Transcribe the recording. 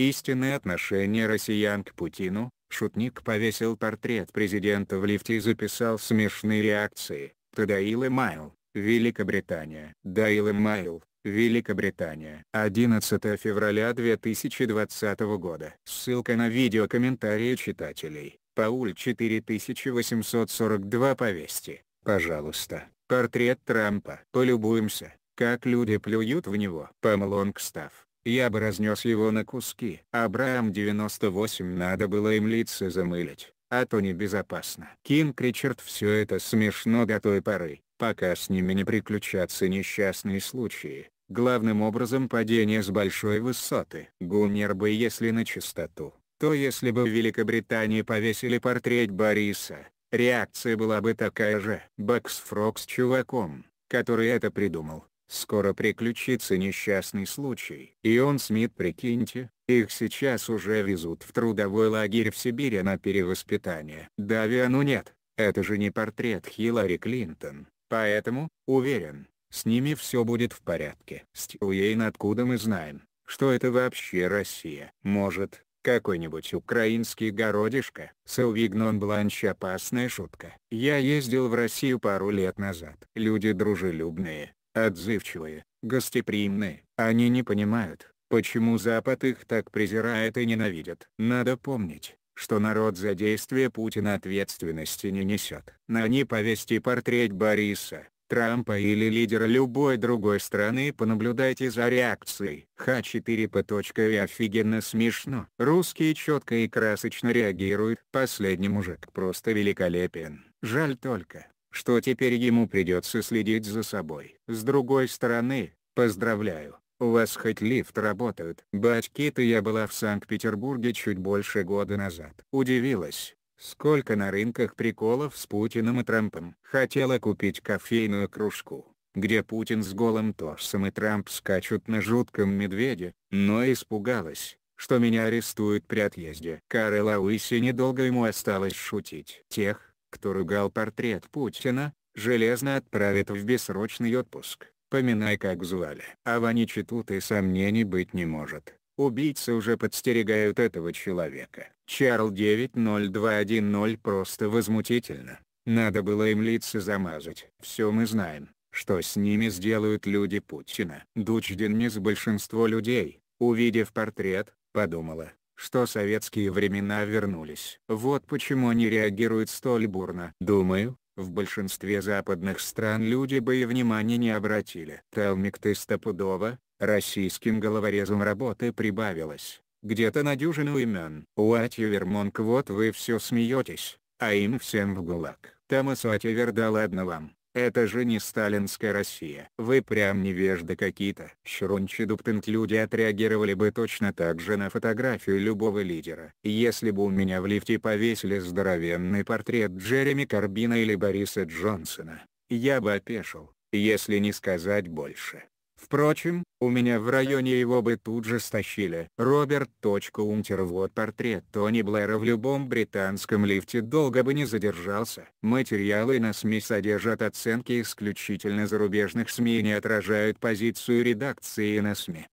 Истинные отношения россиян к Путину, шутник повесил портрет президента в лифте и записал смешные реакции. Тдаил и Майл, Великобритания. Даил Майл, Великобритания. 11 февраля 2020 года. Ссылка на видео комментарии читателей. Пауль 4842 повести. Пожалуйста, портрет Трампа. Полюбуемся, как люди плюют в него. Пам став я бы разнес его на куски. Абрам 98 надо было им лица замылить, а то небезопасно. Кинг Ричард все это смешно до той поры, пока с ними не приключатся несчастные случаи, главным образом падение с большой высоты. Гуннер бы если на чистоту, то если бы в Великобритании повесили портрет Бориса, реакция была бы такая же. Бакс Фрок с чуваком, который это придумал, Скоро приключится несчастный случай. И он Смит прикиньте, их сейчас уже везут в трудовой лагерь в Сибири на перевоспитание. Да ну нет, это же не портрет Хиллари Клинтон. Поэтому, уверен, с ними все будет в порядке. Стилуейн откуда мы знаем, что это вообще Россия? Может, какой-нибудь украинский городишко. Саувигнон Бланч опасная шутка. Я ездил в Россию пару лет назад. Люди дружелюбные, отзывчивые, гостеприимны. Они не понимают, почему Запад их так презирает и ненавидит. Надо помнить, что народ за действия Путина ответственности не несет. На не повесьте портрет Бориса, Трампа или лидера любой другой страны и понаблюдайте за реакцией. Х4П. офигенно смешно. Русские четко и красочно реагируют. Последний мужик просто великолепен. Жаль только, что теперь ему придется следить за собой. С другой стороны, поздравляю, у вас хоть лифт работают. Батькита я была в Санкт-Петербурге чуть больше года назад. Удивилась, сколько на рынках приколов с Путиным и Трампом. Хотела купить кофейную кружку, где Путин с голым торсом и Трамп скачут на жутком медведе, но испугалась что меня арестуют при отъезде. Карл Ауиси недолго ему осталось шутить. Тех, кто ругал портрет Путина, железно отправят в бессрочный отпуск. Поминай как звали. А Ваничи тут и сомнений быть не может. Убийцы уже подстерегают этого человека. Чарл 90210 просто возмутительно. Надо было им лица замазать. Все мы знаем, что с ними сделают люди Путина. Дучден не с большинство людей, увидев портрет, подумала, что советские времена вернулись. Вот почему они реагируют столь бурно. Думаю, в большинстве западных стран люди бы и внимания не обратили. Талмик ты стопудово, российским головорезом работы прибавилось, где-то на дюжину имен. Уатья Вермонг вот вы все смеетесь, а им всем в гулаг. Томас Ативер да ладно вам. Это же не сталинская Россия. Вы прям невежды какие-то. Щурунчидуптынт люди отреагировали бы точно так же на фотографию любого лидера. Если бы у меня в лифте повесили здоровенный портрет Джереми Карбина или Бориса Джонсона, я бы опешил, если не сказать больше. Впрочем, у меня в районе его бы тут же стащили. Роберт. Унтер вот портрет Тони Блэра в любом британском лифте долго бы не задержался. Материалы на СМИ содержат оценки исключительно зарубежных СМИ и не отражают позицию редакции на СМИ.